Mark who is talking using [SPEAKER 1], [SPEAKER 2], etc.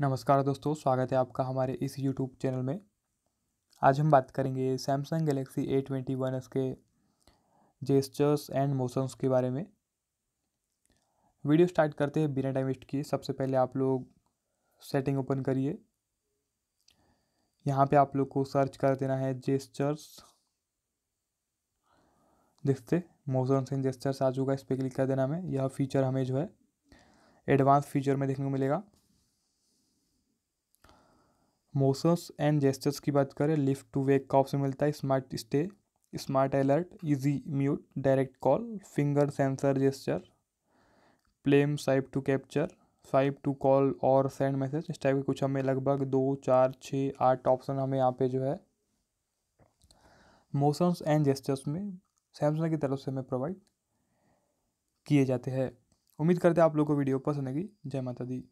[SPEAKER 1] नमस्कार दोस्तों स्वागत है आपका हमारे इस यूट्यूब चैनल में आज हम बात करेंगे Samsung Galaxy A twenty one S के जेस्चर्स एंड मोशंस के बारे में वीडियो स्टार्ट करते हैं बिना टाइम वेस्ट किए सबसे पहले आप लोग सेटिंग ओपन करिए यहाँ पे आप लोग को सर्च कर देना है जेस्चर्स देखते मोशंस एंड जेस्चर्स आ चुका इस पर क्लिक कर देना हमें यह फीचर हमें जो है एडवांस फीचर में देखने को मिलेगा मोशंस एंड जेस्टर्स की बात करें लिफ्ट टू वेक का ऑप्शन मिलता है smart stay smart alert easy mute direct call finger sensor gesture palm swipe to capture swipe to call और सेंड मैसेज इस टाइप के कुछ हमें लगभग दो चार छः आठ ऑप्शन हमें यहाँ पे जो है मोशंस एंड जेस्टर्स में सैमसंग की तरफ से हमें प्रोवाइड किए जाते हैं उम्मीद करते हैं आप लोगों को वीडियो पसंद आएगी जय माता दी